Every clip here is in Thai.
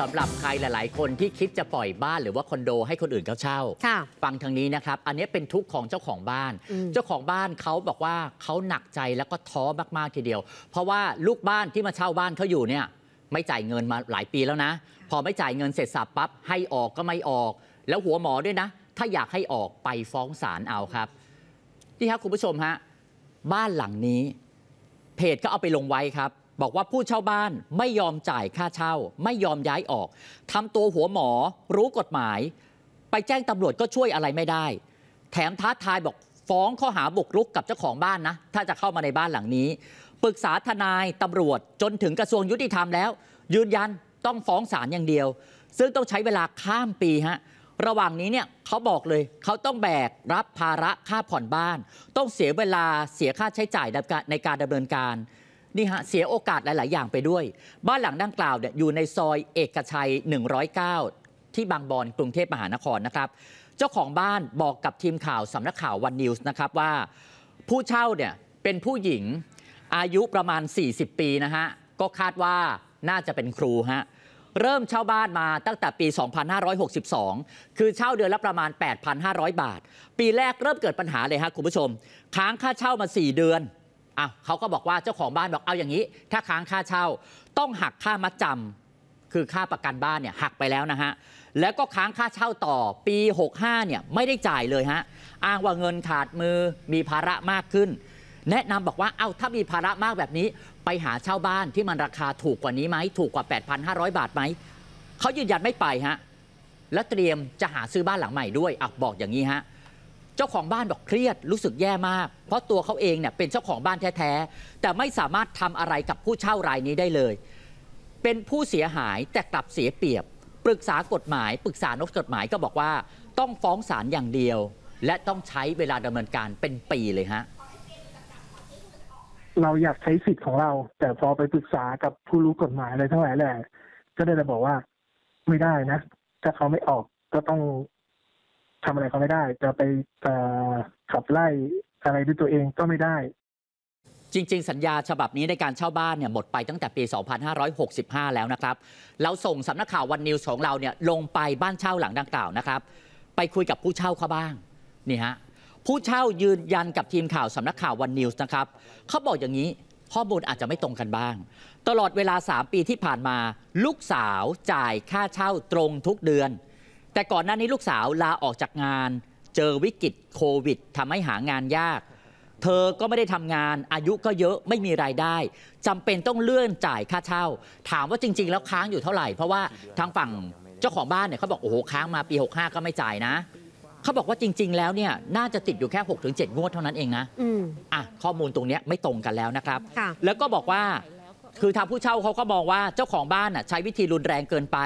สำหรับใครหลาย ๆ คนที่คิดจะปล่อยบ้านหรือว่าคอนโดให้คนอื่นเขาเช่าฟังทางนี้นะครับ อันนี้เป็นทุกข์ของเจ้าของบ้าน เจ้าของบ้านเขาบอกว่าเขาหนักใจแล้วก็ท้อมากๆทีเดียว เพราะว่าลูกบ้านที่มาเช่าบ้านเขาอยู่เนี่ย ไม่จ่ายเงินมาหลายปีแล้วนะ พอไม่จ่ายเงินเสร็จสับปั๊บให้ออกก็ไม่ออก แล้วหัวหมอด้วยนะ ถ้าอยากให้ออกไปฟ้องศาลเอาครับ นี่ครับคุณผู้ชมฮะ บ้านหลังนี้ เพจก็เอาไปลงไว้ครับบอกว่าผู้เช่าบ้านไม่ยอมจ่ายค่าเช่า ไม่ยอมย้ายออก ทำตัวหัวหมอรู้กฎหมาย ไปแจ้งตำรวจก็ช่วยอะไรไม่ได้ แถมท้าทายบอกฟ้องข้อหาบุกรุกกับเจ้าของบ้านนะถ้าจะเข้ามาในบ้านหลังนี้ปรึกษาทนายตำรวจจนถึงกระทรวงยุติธรรมแล้ว ยืนยันต้องฟ้องศาลอย่างเดียว ซึ่งต้องใช้เวลาข้ามปีฮะระหว่างนี้เนี่ย เขาบอกเลยเขาต้องแบกรับภาระค่าผ่อนบ้าน ต้องเสียเวลาเสียค่าใช้จ่ายในการดำเนินการนี่ฮะ เสียโอกาสหลาย ๆ อย่างไปด้วย บ้านหลังดังกล่าวเนี่ยอยู่ในซอยเอกชัย 109 ที่บางบอน กรุงเทพมหานครนะครับ เจ้าของบ้านบอกกับทีมข่าวสำนักข่าววันนิวส์นะครับว่า ผู้เช่าเนี่ยเป็นผู้หญิงอายุประมาณ 40 ปีนะฮะ ก็คาดว่าน่าจะเป็นครูฮะ เริ่มเช่าบ้านมาตั้งแต่ปี 2562 คือเช่าเดือนละประมาณ 8,500 บาท ปีแรกเริ่มเกิดปัญหาเลยฮะคุณผู้ชม ค้างค่าเช่ามา 4 เดือนอเขาก็บอกว่าเจ้าของบ้านบอกเอาอย่างนี้ ถ้า ค้างค่าเช่า ต้องหักค่า มัดจำ คือค่า ประกัน บ้าน เนี่ย หักไปแล้ว นะฮะ แล้วก็ ค้างค่าเช่าต่อปี 65 เนี่ย ไม่ได้จ่ายเลยฮะ อ้างว่า เงินขาด มือ มี ภาระมากขึ้น แนะนำบอกว่าเอา้าถ้ามี ภาระมากแบบนี้ ไปหาเช่าบ้านที่มันราคาถูก กว่านี้ไหม ถูก กว่า 8,500 บาทไหม เขายืนยัน ไม่ ไป ฮะ และ เตรียม จะ หา ซื้อ บ้าน หลัง ใหม่ ด้วยอ่ะบอก อย่างนี้ฮะเจ้าของบ้านบอกเครียดรู้สึกแย่มาก เพราะตัวเขาเองเนี่ยเป็นเจ้าของบ้านแท้ๆ แต่ไม่สามารถทำอะไรกับผู้เช่ารายนี้ได้เลย เป็นผู้เสียหายแต่กลับเสียเปรียบ ปรึกษากฎหมาย ปรึกษานกกฎหมายก็บอกว่า ต้องฟ้องศาลอย่างเดียว และต้องใช้เวลาดำเนินการเป็นปีเลยฮะ เราอยากใช้สิทธิ์ของเรา แต่พอไปปรึกษากับผู้รู้กฎหมายอะไรทั้งหลายแหละ ก็ได้แต่บอกว่า ไม่ได้นะถ้าเขาไม่ออกก็ต้องทำอะไรเขาไม่ได้จะไปขับไล่อะไรด้วยตัวเองก็ไม่ได้ จริง ๆ สัญญาฉบับนี้ในการเช่าบ้านเนี่ยหมดไปตั้งแต่ปี 2565 แล้วนะครับเราส่งสำนักข่าววันนิวส์ของเราเนี่ยลงไปบ้านเช่าหลังดังกล่าวนะครับไปคุยกับผู้เช่าเขาบ้างนี่ฮะผู้เช่ายืนยันกับทีมข่าวสำนักข่าววันนิวส์นะครับเขาบอกอย่างนี้ข้อมูลอาจจะไม่ตรงกันบ้าง ตลอดเวลา 3 ปีที่ผ่านมา ลูกสาวจ่ายค่าเช่าตรงทุกเดือนแต่ก่อนหน้านี้ลูกสาวลาออกจากงานเจอวิกฤตโควิดทำให้หางานยาก เธอก็ไม่ได้ทำงานอายุก็เยอะไม่มีรายได้จำเป็นต้องเลื่อนจ่ายค่าเช่า ถามว่าจริงๆ แล้วค้างอยู่เท่าไหร่เพราะว่าทางฝั่งเจ้าของบ้านเนี่ยเขาบอกโอ้โหค้างมาปี65ก็ไม่จ่ายนะเขาบอกว่าจริงๆแล้วเนี่ย น่าจะติดอยู่แค่ 6-7งวดเท่านั้นเองนะอ่ะข้อมูลตรงนี้ไม่ตรงกันแล้วนะครับ แล้วก็บอกว่าคือทางผู้เช่าเขาก็มองว่าเจ้าของบ้านอ่ะใช้วิธีรุนแรงเกินไป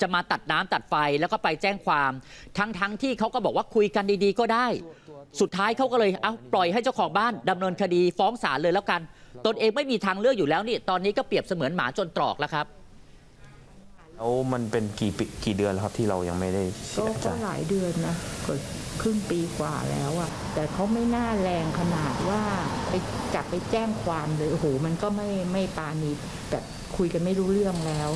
จะมาตัดน้ำตัดไฟแล้วก็ไปแจ้งความ ทั้งๆทที่เขาก็บอกว่าคุยกันดีๆก็ได้ สุดท้ายเขาก็เลยเอาปล่อยให้เจ้าของบ้านดำเนินคดีฟ้องศาลเลยแล้วกัน ตนเองไม่มีทางเลือกอยู่แล้วนี่ ตอนนี้ก็เปรียบเสมือนหมาจนตรอกแล้วครับแล้วมันเป็นกี่ปีกี่เดือนแล้วครับที่เรายังไม่ได้ใก็หลายเดือนนะครึ่งปีกว่าแล้วอะแต่เขาไม่น่าแรงขนาดว่า ไปจับไปแจ้งความเลยโอ้โหมันก็ไม่ไม่ปานีแบบคุยกันไม่รู้เรื่องแล้ว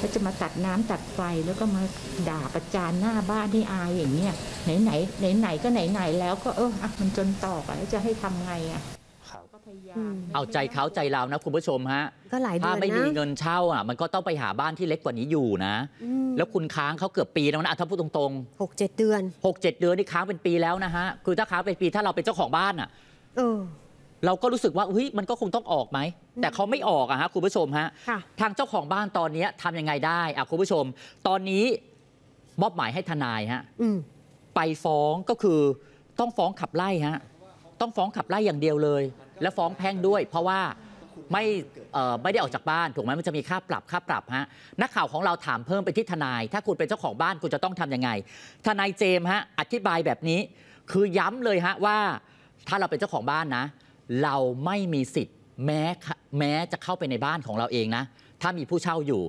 ก็จะมาตัดน้ำตัดไฟแล้วก็มาด่าประจานหน้าบ้านที่อายอย่างเนี้ยไหนไหนไหนไหนก็ไหนไหนแล้วก็เออมันจนตอกอ้ะจะให้ทำไงอะเอาใจเขาใจเรานะคุณผู้ชมฮะถ้าไม่มีเงินเช่าอ่ะ มันก็ต้องไปหาบ้านที่เล็กกว่านี้อยู่นะแล้วคุณค้างเขาเกือบปีแล้วนะถ้าพูดตรงๆหกเจ็ดเดือนหกเจ็ดเดือนนี่ค้างเป็นปีแล้วนะฮะ คือถ้าค้างเป็นปีถ้าเราเป็นเจ้าของบ้านอ่ะเราก็รู้สึกว่าเฮ้ยมันก็คงต้องออกไหมแต่เขาไม่ออกอะฮะคุณผู้ชมฮะทางเจ้าของบ้านตอนนี้ทํำยังไงได้อะคุณผู้ชม ตอนนี้มอบหมายให้ทนายฮะไปฟ้องก็คือ ต้องฟ้องขับไล่ฮะต้องฟ้องขับไล่อย่างเดียวเลย และฟ้องแพ่งด้วย เพราะว่าไม่ไม่ได้ออกจากบ้าน ถูกไหมมันจะมีค่าปรับค่าปรับฮะนักข่าวของเราถามเพิ่มไปที่ทนายถ้าคุณเป็นเจ้าของบ้านคุณจะต้องทํำยังไง ทนายเจมฮะอธิบายแบบนี้ คือย้ำเลยฮะว่าถ้าเราเป็นเจ้าของบ้านนะ เราไม่มีสิทธิ์แม้แม้จะเข้าไปในบ้านของเราเองนะถ้ามีผู้เช่าอยู่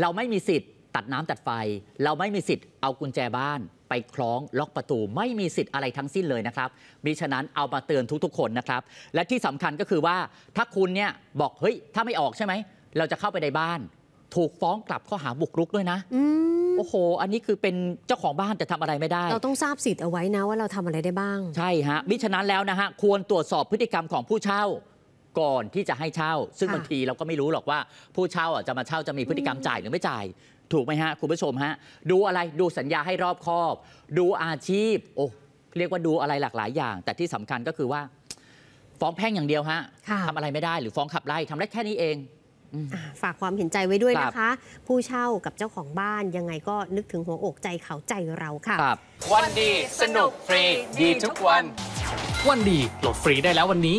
เราไม่มีสิทธิ์ตัดน้ำตัดไฟ เราไม่มีสิทธิ์เอากุญแจบ้านไปคล้องล็อกประตูไม่มีสิทธิ์อะไรทั้งสิ้นเลยนะครับมิฉะนั้นเอามาเตือนทุก ๆ คนนะครับ และที่สำคัญก็คือว่าถ้าคุณเนี่ยบอกเฮ้ยถ้าไม่ออกใช่ไหม เราจะเข้าไปในบ้าน ถูกฟ้องกลับข้อหาบุกรุกด้วยนะโอ้โห อันนี้คือเป็นเจ้าของบ้านแต่ทำอะไรไม่ได้ เราต้องทราบสิทธิ์เอาไว้นะว่าเราทำอะไรได้บ้าง ใช่ฮะมิฉะนั้นแล้วนะฮะควรตรวจสอบพฤติกรรมของผู้เช่าก่อนที่จะให้เช่า ซึ่งบางทีเราก็ไม่รู้หรอกว่า ผู้เช่าจะมาเช่าจะมีพฤติกรรมจ่ายหรือไม่จ่ายถูกไหมฮะคุณผู้ชมฮะดูอะไรดูสัญญาให้รอบคอบ ดูอาชีพโอ้เรียกว่าดูอะไรหลากหลายอย่าง แต่ที่สำคัญก็คือว่า ฟ้องแพ่งอย่างเดียวฮะทำอะไรไม่ได้หรือฟ้องขับไล่ทำได้แค่นี้เอง ฝากความเห็นใจไว้ด้วยนะคะ ผู้เช่ากับเจ้าของบ้านยังไงก็นึกถึงหัวอกใจเขาใจเราค่ะวันดีสนุกฟรี ดีทุกวัน วันดีโหลดฟรีได้แล้ววันนี้